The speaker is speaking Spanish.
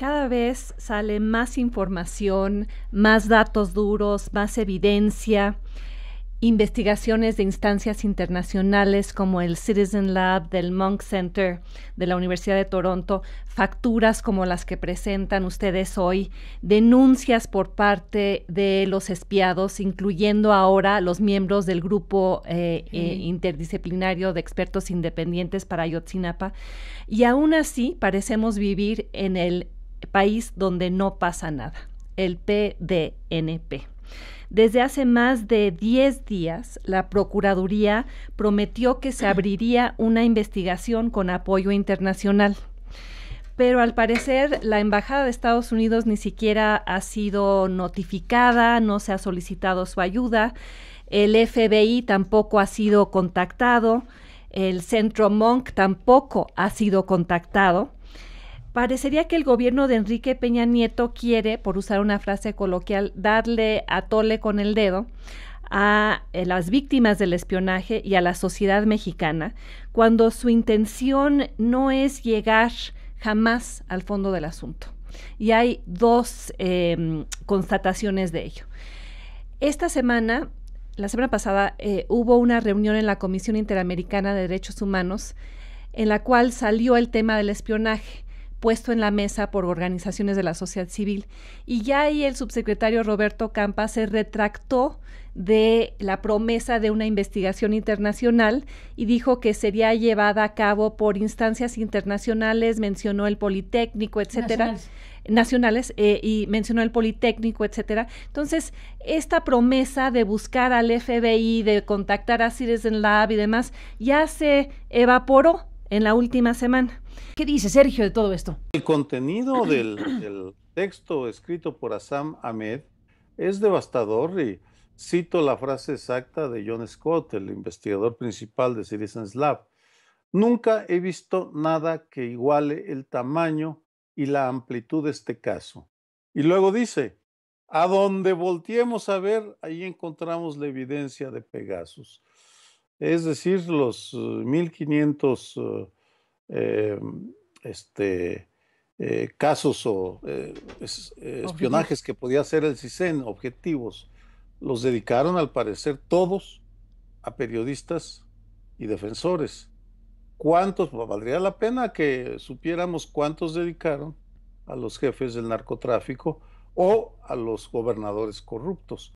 cada vez sale más información, más datos duros, más evidencia, investigaciones de instancias internacionales como el Citizen Lab del Monk Center de la Universidad de Toronto, facturas como las que presentan ustedes hoy, denuncias por parte de los espiados, incluyendo ahora los miembros del grupo eh, eh, interdisciplinario de expertos independientes para Ayotzinapa. Y aún así parecemos vivir en el país donde no pasa nada, el PDNP. Desde hace más de 10 días, la Procuraduría prometió que se abriría una investigación con apoyo internacional. Pero al parecer la Embajada de Estados Unidos ni siquiera ha sido notificada, no se ha solicitado su ayuda, el FBI tampoco ha sido contactado, el Centro Monk tampoco ha sido contactado. Parecería que el gobierno de Enrique Peña Nieto quiere, por usar una frase coloquial, darle a tole con el dedo a eh, las víctimas del espionaje y a la sociedad mexicana, cuando su intención no es llegar jamás al fondo del asunto. Y hay dos em, constataciones de ello. Esta semana, la semana pasada, eh, hubo una reunión en la Comisión Interamericana de Derechos Humanos en la cual salió el tema del espionaje puesto en la mesa por organizaciones de la sociedad civil. Y ya ahí el subsecretario Roberto Campa se retractó de la promesa de una investigación internacional y dijo que sería llevada a cabo por instancias internacionales, mencionó el Politécnico, etcétera. Nacionales eh, y mencionó el Politécnico, etcétera. Entonces, esta promesa de buscar al FBI, de contactar a Citizen Lab y demás, ya se evaporó en la última semana. ¿Qué dice Sergio de todo esto? El contenido del, texto escrito por Assam Ahmed es devastador y cito la frase exacta de John Scott, el investigador principal de Citizens Lab. Nunca he visto nada que iguale el tamaño y la amplitud de este caso. Y luego dice, a donde volteemos a ver, ahí encontramos la evidencia de Pegasus es decir, los 1500 eh, eh, em, este, eh, casos o espionajes que podía hacer el CISEN, objetivos, los dedicaron al parecer todos a periodistas y defensores. ¿Cuántos? Pues, valdría la pena que supiéramos cuántos dedicaron a los jefes del narcotráfico o a los gobernadores corruptos.